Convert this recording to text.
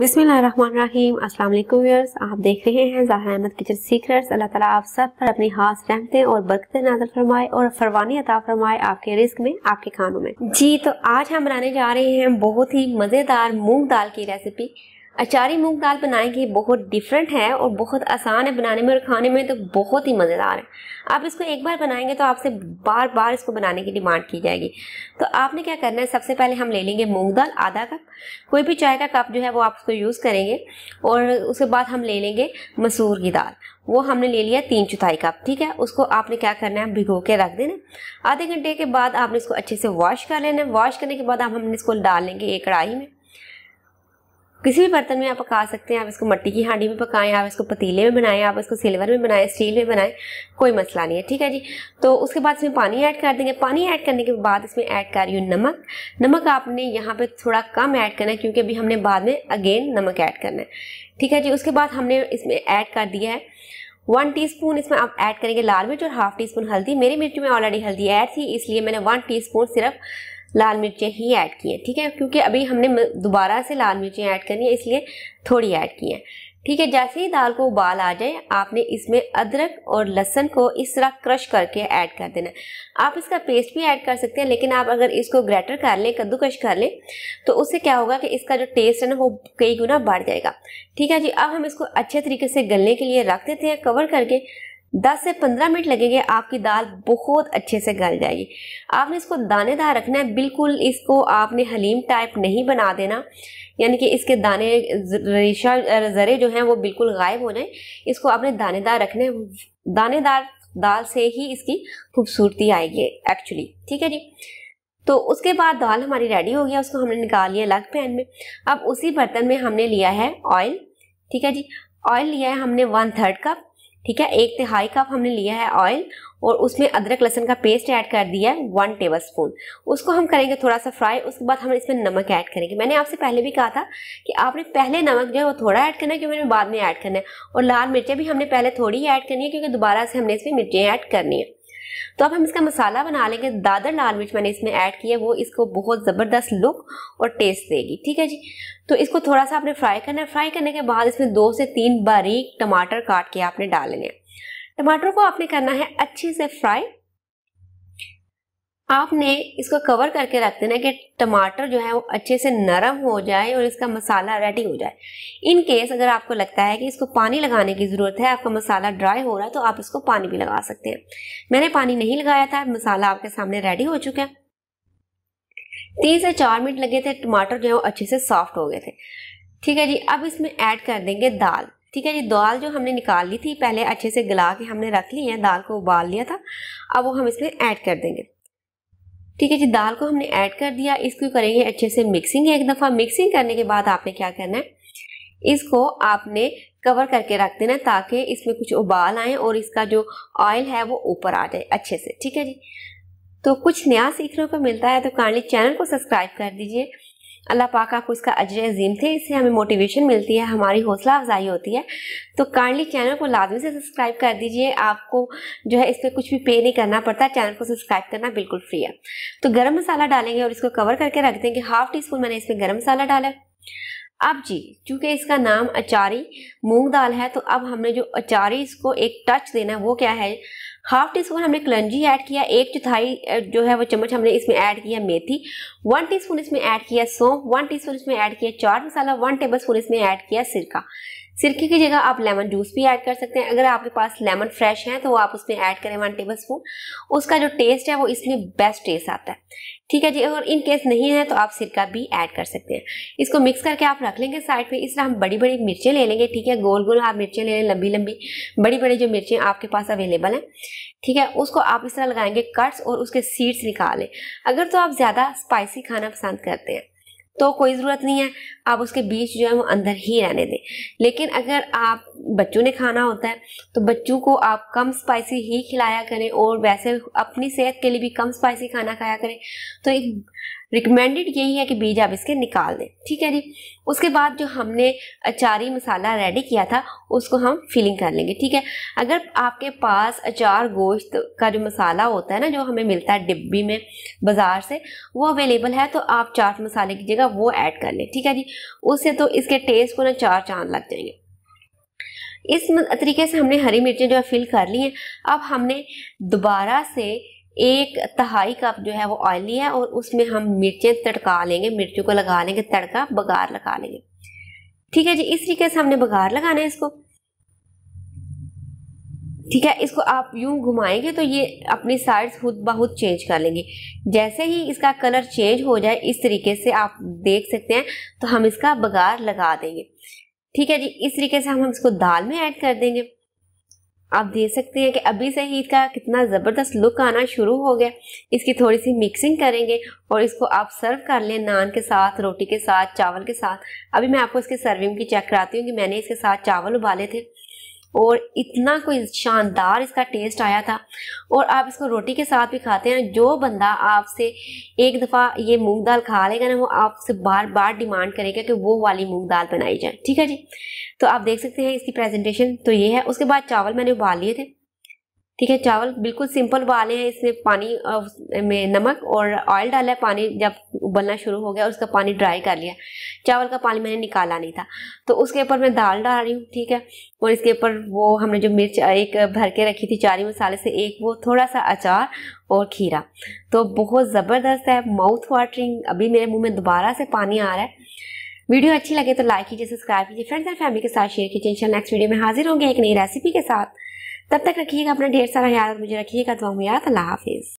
बिसमीम अस्सलाम वालेकुम व्यूअर्स आप देख रहे हैं ज़ाहिर अहमद किचन सीक्रेट्स अल्लाह ताला आप सब पर अपनी खास रहमतें और बरकतें नाजर फरमाए और फरवानी अता फरमाए आपके रिस्क में आपके खानों में जी तो आज हम बनाने जा रहे हैं बहुत ही मज़ेदार मूंग दाल की रेसिपी अचारी मूंग दाल बनाएंगे बहुत डिफरेंट है और बहुत आसान है बनाने में और खाने में तो बहुत ही मज़ेदार है आप इसको एक बार बनाएंगे तो आपसे बार बार इसको बनाने की डिमांड की जाएगी तो आपने क्या करना है सबसे पहले हम ले लेंगे मूंग दाल आधा कप कोई भी चाय का कप जो है वो आप उसको यूज़ करेंगे और उसके बाद हम ले लेंगे मसूर की दाल वो हमने ले लिया तीन चौथाई कप ठीक है उसको आपने क्या करना है भिगो के रख देना आधे घंटे के बाद आपने इसको अच्छे से वॉश कर लेना वॉश करने के बाद आप हमने इसको डाल लेंगे एक कढ़ाई में किसी भी बर्तन में आप पका सकते हैं आप इसको मट्टी की हांडी में पकाएं आप इसको पतीले में बनाएं आप इसको सिल्वर में बनाएं स्टील में बनाएं कोई मसला नहीं है ठीक है जी तो उसके बाद इसमें पानी ऐड कर देंगे पानी ऐड करने के बाद इसमें ऐड कर रही हूँ नमक नमक आपने यहाँ पे थोड़ा कम ऐड करना है क्योंकि अभी हमने बाद में अगेन नमक ऐड करना है ठीक है जी उसके बाद हमने इसमें ऐड कर दिया है वन स्पून इसमें आप ऐड करेंगे लाल मिर्च और हाफ टी स्पून हल्दी मेरी मिर्च में ऑलरेडी हल्दी ऐड थी इसलिए मैंने वन स्पून सिर्फ लाल मिर्चें ही ऐड की हैं ठीक है क्योंकि अभी हमने दोबारा से लाल मिर्चें ऐड करनी है इसलिए थोड़ी ऐड की हैं ठीक है जैसे ही दाल को उबाल आ जाए आपने इसमें अदरक और लहसन को इस तरह क्रश करके ऐड कर देना आप इसका पेस्ट भी ऐड कर सकते हैं लेकिन आप अगर इसको ग्रेटर कर लें कद्दूकश कर लें तो उससे क्या होगा कि इसका जो टेस्ट है ना वो कई गुना बढ़ जाएगा ठीक है जी अब हम इसको अच्छे तरीके से गलने के लिए रख देते हैं कवर करके 10 से 15 मिनट लगेंगे आपकी दाल बहुत अच्छे से गल जाएगी आपने इसको दानेदार रखना है बिल्कुल इसको आपने हलीम टाइप नहीं बना देना यानी कि इसके दाने रेशा ज़रे जो हैं वो बिल्कुल गायब हो जाए इसको आपने दानेदार रखना है दानेदार दाल से ही इसकी खूबसूरती आएगी एक्चुअली ठीक है जी तो उसके बाद दाल हमारी रेडी हो गया उसको हमने निकाल लिया अलग पैन में अब उसी बर्तन में हमने लिया है ऑयल ठीक है जी ऑयल लिया है हमने वन थर्ड कप ठीक है एक तिहाई कप हमने लिया है ऑयल और उसमें अदरक लहसन का पेस्ट ऐड कर दिया है वन टेबल स्पून उसको हम करेंगे थोड़ा सा फ्राई उसके बाद हम इसमें नमक ऐड करेंगे मैंने आपसे पहले भी कहा था कि आपने पहले नमक जो है वो थोड़ा ऐड करना है क्योंकि हमें बाद में ऐड करना है और लाल मिर्चें भी हमने पहले थोड़ी ऐड करनी है क्योंकि दोबारा से हमने इसमें मिर्चें ऐड करनी है तो अब हम इसका मसाला बना लेंगे दादर लाल मिर्च मैंने इसमें ऐड किया वो इसको बहुत ज़बरदस्त लुक और टेस्ट देगी ठीक है जी तो इसको थोड़ा सा आपने फ्राई करना है फ्राई करने के बाद इसमें दो से तीन बारीक टमाटर काट के आपने डाल लेने टमाटर को आपने करना है अच्छे से फ्राई आपने इसको कवर करके रख देना कि टमाटर जो है वो अच्छे से नरम हो जाए और इसका मसाला रेडी हो जाए इन केस अगर आपको लगता है कि इसको पानी लगाने की ज़रूरत है आपका मसाला ड्राई हो रहा है तो आप इसको पानी भी लगा सकते हैं मैंने पानी नहीं लगाया था मसाला आपके सामने रेडी हो चुका है तीन से चार मिनट लगे थे टमाटर जो है वो अच्छे से सॉफ्ट हो गए थे ठीक है जी अब इसमें ऐड कर देंगे दाल ठीक है जी दाल जो हमने निकाल ली थी पहले अच्छे से गला के हमने रख ली है दाल को उबाल लिया था अब वो हम इसमें ऐड कर देंगे ठीक है जी दाल को हमने ऐड कर दिया इसको करेंगे अच्छे से मिक्सिंग एक दफ़ा मिक्सिंग करने के बाद आपने क्या करना है इसको आपने कवर करके रख देना ताकि इसमें कुछ उबाल आए और इसका जो ऑयल है वो ऊपर आ जाए अच्छे से ठीक है जी तो कुछ नया सीखने को मिलता है तो काइंडली चैनल को सब्सक्राइब कर दीजिए अल्लाह पाक आपको इसका अजर अजीम थे इससे हमें मोटिवेशन मिलती है हमारी हौसला अफजाई होती है तो काइंडली चैनल को लाजमी से सब्सक्राइब कर दीजिए आपको जो है इस पर कुछ भी पे नहीं करना पड़ता चैनल को सब्सक्राइब करना बिल्कुल फ्री है तो गर्म मसाला डालेंगे और इसको कवर करके रख देंगे हाफ टी स्पून मैंने इसमें गर्म मसाला डाला अब जी चूंकि इसका नाम अचारी मूंग दाल है तो अब हमने जो अचारी इसको एक टच देना है वो क्या है हाफ टी स्पून हमने कलंजी ऐड किया एक चौथाई जो है वो चम्मच हमने इसमें ऐड किया मेथी वन टीस्पून इसमें ऐड किया सौंफ वन टीस्पून इसमें ऐड किया chaat masala one tablespoon इसमें ऐड किया सिरका सिरके की जगह आप लेमन जूस भी ऐड कर सकते हैं अगर आपके पास लेमन फ्रेश है तो आप उसमें ऐड करें वन टेबल स्पून उसका जो टेस्ट है वो इसमें बेस्ट टेस्ट आता है ठीक है जी और इन केस नहीं है तो आप सिरका भी ऐड कर सकते हैं इसको मिक्स करके आप रख लेंगे साइड पे इस तरह हम बड़ी बड़ी मिर्चें ले लेंगे ठीक है गोल गोल आप मिर्चें ले लें लंबी लंबी बड़ी बड़ी जो मिर्चें आपके पास अवेलेबल हैं ठीक है उसको आप इस तरह लगाएंगे कट्स और उसके सीड्स निकालें अगर तो आप ज़्यादा स्पाइसी खाना पसंद करते हैं तो कोई ज़रूरत नहीं है आप उसके बीच जो है वो अंदर ही रहने दें लेकिन अगर आप बच्चों ने खाना होता है तो बच्चों को आप कम स्पाइसी ही खिलाया करें और वैसे अपनी सेहत के लिए भी कम स्पाइसी खाना खाया करें तो एक रिकमेंडेड यही है कि बीज आप इसके निकाल दें ठीक है जी उसके बाद जो हमने अचारी मसाला रेडी किया था उसको हम फिलिंग कर लेंगे ठीक है अगर आपके पास अचार गोश्त का जो मसाला होता है ना जो हमें मिलता है डिब्बी में बाज़ार से वो अवेलेबल है तो आप चाट मसाले की जगह वो ऐड कर लें ठीक है जी उससे तो इसके टेस्ट को ना चार चांद लग जाएंगे इस तरीके से हमने हरी मिर्चें जो है फिल कर ली हैं अब हमने दोबारा से एक तहाई कप जो है वो ऑयली है और उसमें हम मिर्चें तड़का लेंगे मिर्चों को लगा लेंगे तड़का बघार लगा लेंगे ठीक है जी इस तरीके से हमने बघार लगाना है इसको ठीक है इसको आप यूं घुमाएंगे तो ये अपनी साइड्स खुद बहुत चेंज कर लेंगे जैसे ही इसका कलर चेंज हो जाए इस तरीके से आप देख सकते हैं तो हम इसका बघार लगा देंगे ठीक है जी इस तरीके से हम इसको दाल में ऐड कर देंगे आप देख सकते हैं कि अभी से ही इसका कितना ज़बरदस्त लुक आना शुरू हो गया इसकी थोड़ी सी मिक्सिंग करेंगे और इसको आप सर्व कर लें नान के साथ रोटी के साथ चावल के साथ अभी मैं आपको इसके सर्विंग की चेक कराती हूँ कि मैंने इसके साथ चावल उबाले थे और इतना कोई शानदार इसका टेस्ट आया था और आप इसको रोटी के साथ भी खाते हैं जो बंदा आपसे एक दफ़ा ये मूंग दाल खा लेगा ना वो आपसे बार बार डिमांड करेगा कि वो वाली मूंग दाल बनाई जाए ठीक है जी तो आप देख सकते हैं इसकी प्रेजेंटेशन तो ये है उसके बाद चावल मैंने उबाल लिए थे ठीक है चावल बिल्कुल सिंपल उबाले हैं इसमें पानी में नमक और ऑयल डाला है पानी जब उबलना शुरू हो गया और उसका पानी ड्राई कर लिया चावल का पानी मैंने निकाला नहीं था तो उसके ऊपर मैं दाल डाल रही हूँ ठीक है और इसके ऊपर वो हमने जो मिर्च एक भर के रखी थी चारी मसाले से एक वो थोड़ा सा अचार और खीरा तो बहुत ज़बरदस्त है माउथ वाटरिंग अभी मेरे मुँह में दोबारा से पानी आ रहा है वीडियो अच्छी लगे तो लाइक कीजिए सब्सक्राइब कीजिए फ्रेंड्स एंड फैमिली के साथ शेयर कीजिए इंशाल्लाह नेक्स्ट वीडियो में हाजिर होंगे एक नई रेसिपी के साथ तब तक रखिएगा अपना ढेर सारा ख्याल मुझे रखिएगा दुआ में याद अल्लाह हाफिज़